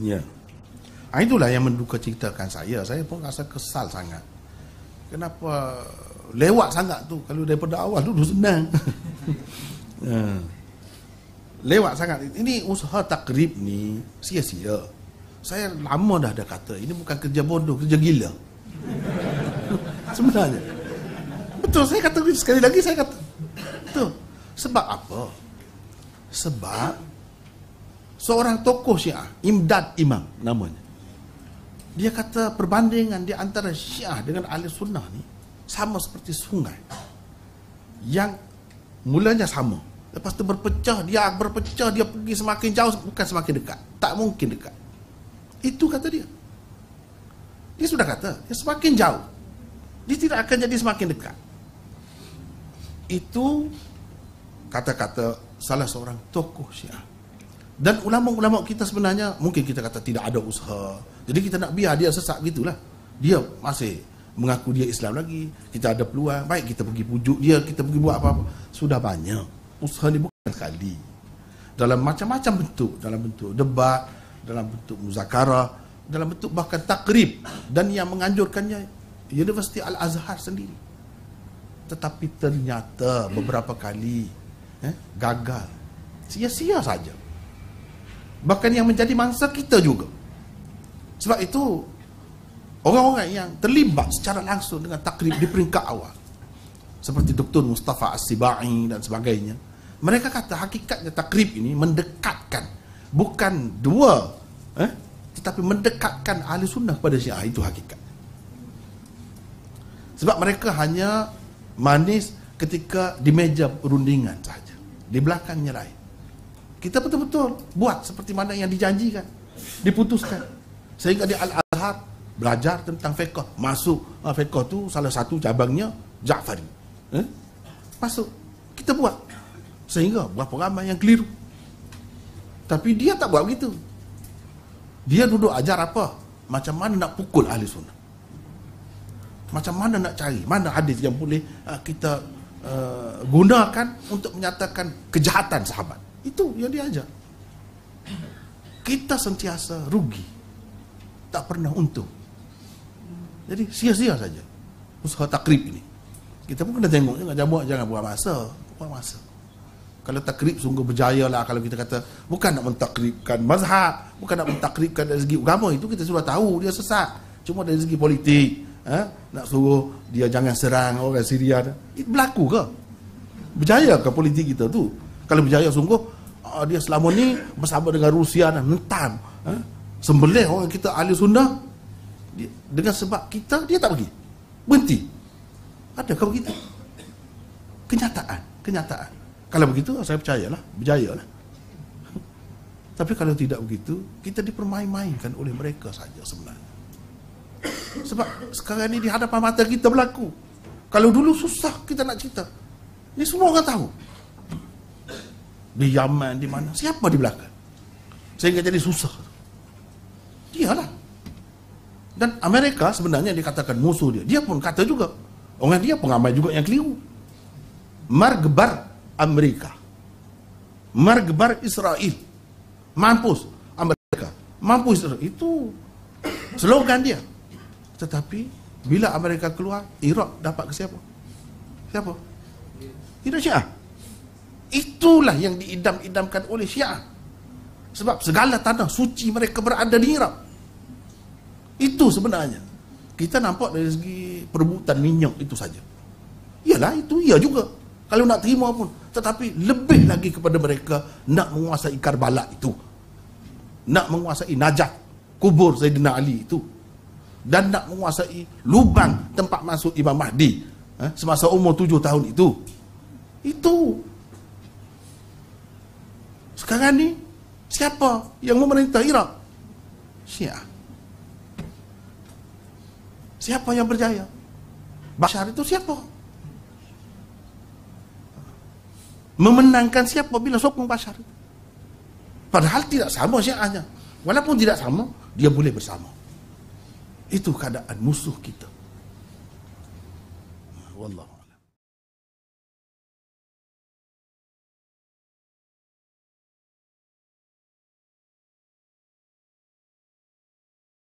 Ya. Yeah. Itulah yang menduka ceritakan saya. Saya pun rasa kesal sangat. Kenapa lewat sangat tu? Kalau daripada awal dulu senang. Ya. lewat sangat. Ini usaha takrib ni sia-sia. Saya lama dah ada kata ini bukan kerja bodoh, kerja gila. Sebenarnya. Betul saya kata sekali lagi saya kata. Betul. Sebab apa? Sebab seorang tokoh Syiah, Imdad Imam namanya. Dia kata perbandingan di antara Syiah dengan Ahli Sunnah ni sama seperti sungai yang mulanya sama. Lepas tu berpecah, dia berpecah, dia pergi semakin jauh, bukan semakin dekat. Tak mungkin dekat. Itu kata dia. Dia sudah kata, dia semakin jauh. Dia tidak akan jadi semakin dekat. Itu kata-kata salah seorang tokoh Syiah. Dan ulama-ulama kita sebenarnya mungkin kita kata tidak ada usaha. Jadi kita nak biar dia sesak gitulah. Dia masih mengaku dia Islam lagi. Kita ada peluang. Baik kita pergi pujuk dia, kita pergi buat apa-apa. Sudah banyak. Usaha ni bukan sekali. Dalam macam-macam bentuk. Dalam bentuk debat, dalam bentuk muzakara, dalam bentuk bahkan takrib. Dan yang menganjurkannya, Universiti Al-Azhar sendiri. Tetapi ternyata beberapa kali eh, gagal. Sia-sia saja bahkan yang menjadi mangsa kita juga sebab itu orang-orang yang terlibat secara langsung dengan takrib di peringkat awal seperti Dr. Mustafa As-Sibai dan sebagainya mereka kata hakikatnya takrib ini mendekatkan bukan dua eh, tetapi mendekatkan ahli sunnah kepada syiah itu hakikat sebab mereka hanya manis ketika di meja perundingan sahaja di belakangnya lain kita betul-betul buat seperti mana yang dijanjikan diputuskan sehingga di Al-Azhar belajar tentang fiqh masuk uh, fiqh tu salah satu cabangnya Ja'fari eh? masuk kita buat sehingga berapa ramai yang keliru tapi dia tak buat begitu dia duduk ajar apa macam mana nak pukul ahli sunnah macam mana nak cari mana hadis yang boleh uh, kita uh, gunakan untuk menyatakan kejahatan sahabat itu yang diajak. Kita sentiasa rugi. Tak pernah untung. Jadi sia-sia saja. Usaha takrib ini. Kita pun kena tengok juga. Jangan buat, jangan buang masa. Buang masa. Kalau takrib sungguh berjaya lah kalau kita kata bukan nak mentakribkan mazhab, bukan nak mentakribkan dari segi agama itu kita sudah tahu dia sesat. Cuma dari segi politik, eh? nak suruh dia jangan serang orang Syria. Itu berlaku ke? Berjaya ke politik kita tu? kalau berjaya sungguh uh, dia selama ni bersama dengan Rusia dan mentan eh? sembelih orang kita ahli Sunda dia, dengan sebab kita dia tak pergi berhenti ada kau begitu kenyataan kenyataan kalau begitu saya percayalah lah. tapi kalau tidak begitu kita dipermain-mainkan oleh mereka saja sebenarnya sebab sekarang ini di hadapan mata kita berlaku kalau dulu susah kita nak cerita ni semua orang tahu di Yaman di mana siapa di belakang sehingga jadi susah Dia lah. dan Amerika sebenarnya dikatakan musuh dia dia pun kata juga orang dia pengamai juga yang keliru margbar Amerika margbar Israel mampus Amerika mampus Israel itu slogan dia tetapi bila Amerika keluar Iraq dapat ke siapa siapa Iraq Syiah Itulah yang diidam-idamkan oleh Syiah. Sebab segala tanah suci mereka berada di Iraq. Itu sebenarnya. Kita nampak dari segi perebutan minyak itu saja. Iyalah itu iya juga. Kalau nak terima pun. Tetapi lebih lagi kepada mereka nak menguasai Karbala itu. Nak menguasai Najaf, kubur Zaidina Ali itu. Dan nak menguasai lubang tempat masuk Imam Mahdi. Eh, semasa umur tujuh tahun itu. Itu sekarang ni Siapa yang memerintah Iraq? Syiah Siapa yang berjaya? Bashar itu siapa? Memenangkan siapa bila sokong Bashar Padahal tidak sama syiahnya Walaupun tidak sama Dia boleh bersama Itu keadaan musuh kita Wallah